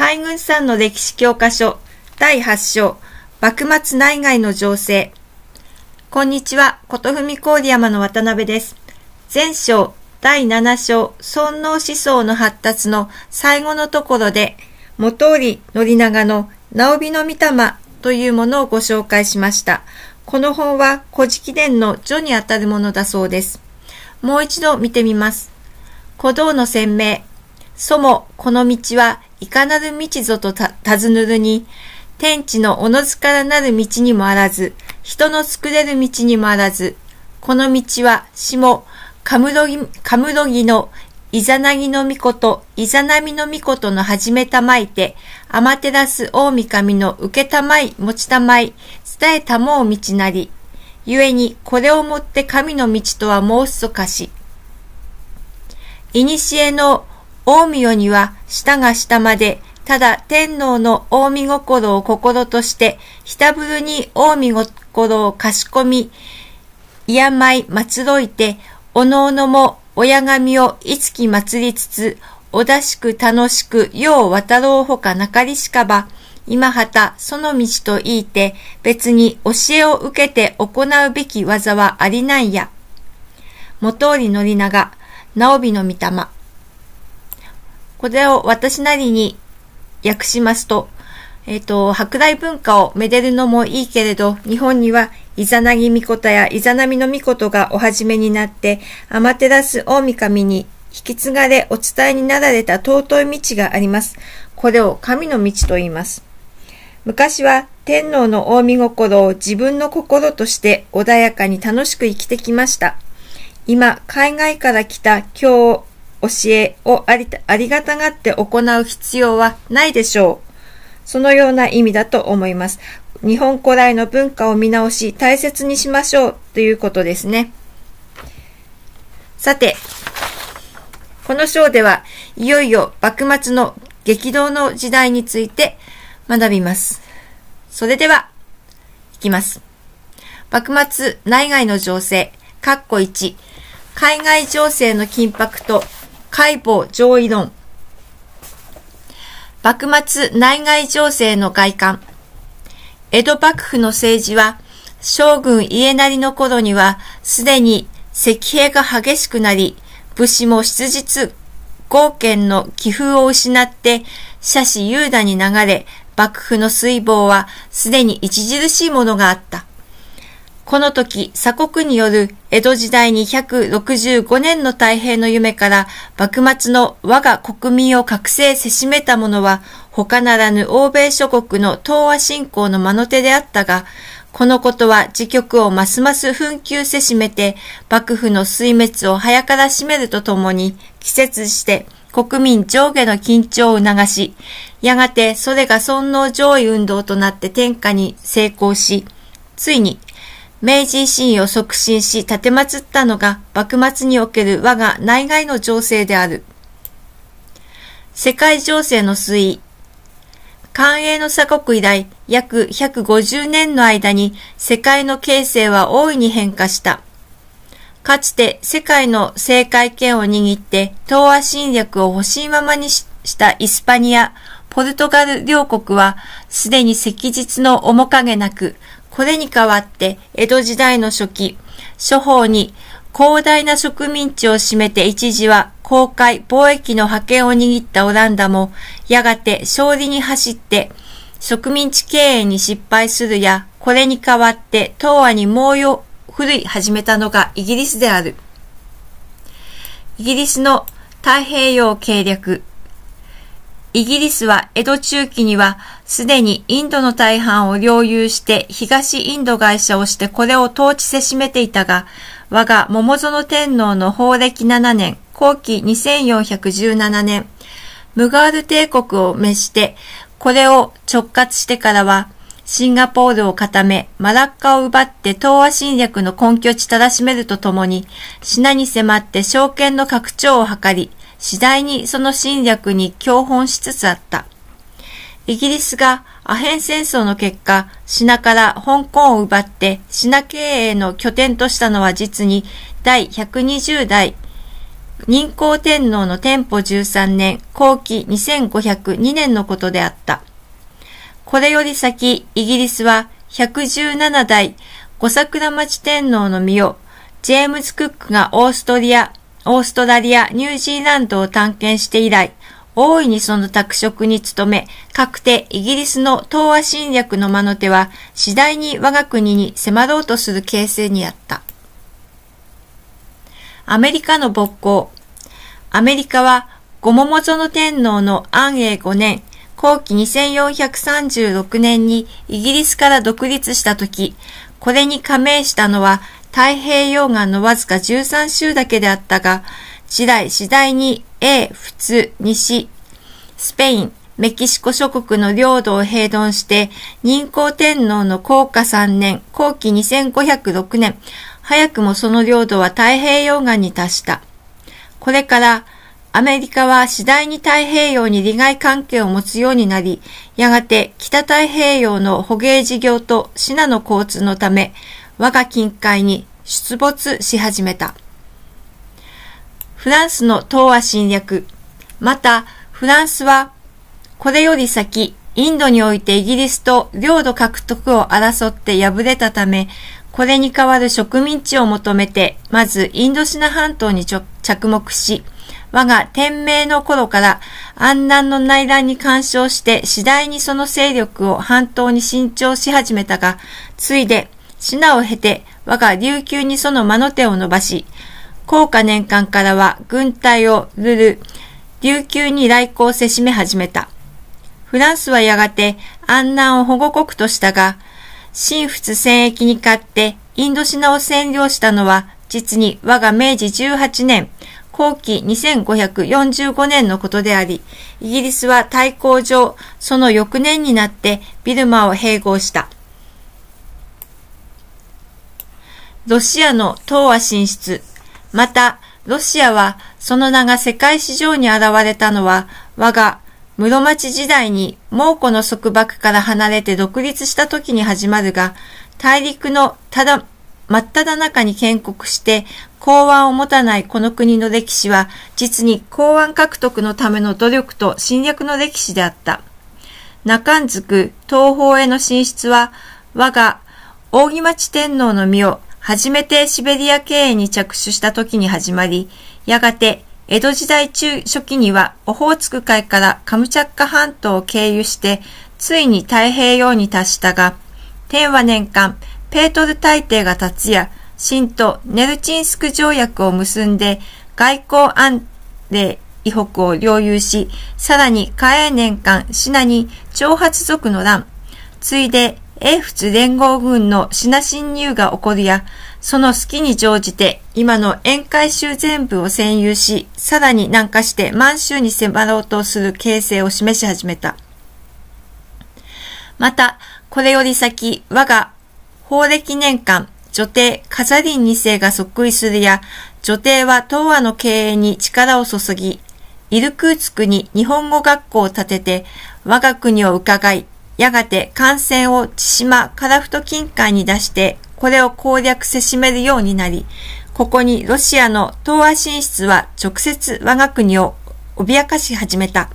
海軍資産の歴史教科書第8章幕末内外の情勢こんにちは、琴文み郡山の渡辺です。前章第7章尊王思想の発達の最後のところで元織宣長の直びの御霊というものをご紹介しました。この本は古事記伝の序にあたるものだそうです。もう一度見てみます。古道の鮮明。そもこの道はいかなる道ぞとた、尋ぬるに、天地のおのずからなる道にもあらず、人の作れる道にもあらず、この道は、も、カムロギ、カムロギの、イザナギの御子と、イザナミの御子との始めたまいて、アマテラス大御神の受けたまい、持ちたまい、伝えたもう道なり。ゆえに、これをもって神の道とは申すとかし。いにしえの近江よには下が下まで、ただ天皇の大御心を心として、ひたぶるに近江心をかしこみ、いやまいまつろいて、おのおのも親神をいつき祭りつつ、おだしく楽しく世を渡ろうほかなかりしかば、今はたその道と言いて、別に教えを受けて行うべき技はありないや。元織りのりなが、直美の御霊。これを私なりに訳しますと、えっ、ー、と、舶来文化をめでるのもいいけれど、日本には、イザナギミコタやイザナミのミコトがおじめになって、アマテラス大神に引き継がれお伝えになられた尊い道があります。これを神の道と言います。昔は天皇の大御心を自分の心として穏やかに楽しく生きてきました。今、海外から来た今日、教えをありありがたがって行う必要はないでしょう。そのような意味だと思います。日本古来の文化を見直し、大切にしましょうということですね。さて、この章では、いよいよ幕末の激動の時代について学びます。それでは、いきます。幕末内外の情勢、括弧1、海外情勢の緊迫と解剖上位論。幕末内外情勢の外観。江戸幕府の政治は、将軍家なりの頃には、すでに石兵が激しくなり、武士も質実、合憲の気風を失って、斜視雄大に流れ、幕府の水防はすでに著しいものがあった。この時、鎖国による江戸時代に165年の太平の夢から幕末の我が国民を覚醒せしめたものは他ならぬ欧米諸国の東亜侵攻の間の手であったが、このことは自局をますます紛糾せしめて、幕府の水滅を早からしめるとともに、季節して国民上下の緊張を促し、やがてそれが尊皇攘夷運動となって天下に成功し、ついに明治維新を促進し建てまったのが幕末における我が内外の情勢である。世界情勢の推移。官営の鎖国以来約150年の間に世界の形勢は大いに変化した。かつて世界の政界権を握って東亜侵略をしいままにしたイスパニア、ポルトガル両国はすでに石日の面影なくこれに代わって、江戸時代の初期、諸方に広大な植民地を占めて一時は公開、貿易の覇権を握ったオランダも、やがて勝利に走って、植民地経営に失敗するや、これに代わって東亜に猛威を振るい始めたのがイギリスである。イギリスの太平洋計略イギリスは江戸中期にはすでにインドの大半を領有して東インド会社をしてこれを統治せしめていたが、我が桃園天皇の法暦7年、後期2417年、ムガール帝国を召して、これを直轄してからは、シンガポールを固め、マラッカを奪って東亜侵略の根拠地たらしめるとともに、品に迫って証券の拡張を図り、次第にその侵略に共本しつつあった。イギリスがアヘン戦争の結果、品から香港を奪って品経営の拠点としたのは実に第120代任皇天皇の天保13年後期2502年のことであった。これより先、イギリスは117代五桜町天皇の御をジェームズ・クックがオーストリア、オーストラリア、ニュージーランドを探検して以来、大いにその拓殖に努め、かくてイギリスの東亜侵略の間の手は、次第に我が国に迫ろうとする形勢にあった。アメリカの勃興。アメリカは、ゴモモゾの天皇の安永5年、後期2436年にイギリスから独立したとき、これに加盟したのは太平洋岸のわずか13州だけであったが、次第次第に英、仏、西、スペイン、メキシコ諸国の領土を併存して、任皇天皇の降下3年、後期2506年、早くもその領土は太平洋岸に達した。これから、アメリカは次第に太平洋に利害関係を持つようになり、やがて北太平洋の捕鯨事業とシナの交通のため、我が近海に出没し始めた。フランスの東亜侵略、またフランスはこれより先インドにおいてイギリスと領土獲得を争って敗れたため、これに代わる植民地を求めて、まずインドシナ半島に着目し、我が天命の頃から安南の内乱に干渉して次第にその勢力を半島に伸長し始めたが、ついで品を経て我が琉球にその間の手を伸ばし、高価年間からは軍隊をルル、琉球に来航せしめ始めた。フランスはやがて安南を保護国としたが、新仏戦役に勝ってインドシナを占領したのは実に我が明治18年、後期2545年のことであり、イギリスは対抗上、その翌年になってビルマを併合した。ロシアの東亜進出、また、ロシアはその名が世界市場に現れたのは、我が室町時代に蒙古の束縛から離れて独立した時に始まるが、大陸のただ、真っ只中に建国して港湾を持たないこの国の歴史は、実に港湾獲得のための努力と侵略の歴史であった。中んずく東方への進出は、我が扇町天皇の身を初めてシベリア経営に着手した時に始まり、やがて江戸時代中初期にはオホーツク海からカムチャッカ半島を経由して、ついに太平洋に達したが、天和年間、ペートル大帝が立つや、新とネルチンスク条約を結んで、外交安令異北を領有し、さらに嘉永年間、シナに長発族の乱、ついで英仏連合軍の支那侵入が起こるや、その隙に乗じて今の宴会州全部を占有し、さらに南下して満州に迫ろうとする形勢を示し始めた。また、これより先、我が法暦年間、女帝カザリン2世が即位するや、女帝は東和の経営に力を注ぎ、イルクーツクに日本語学校を建てて、我が国を伺い、やがて艦船を千島カラフト近海に出して、これを攻略せしめるようになり、ここにロシアの東亜進出は直接我が国を脅かし始めた。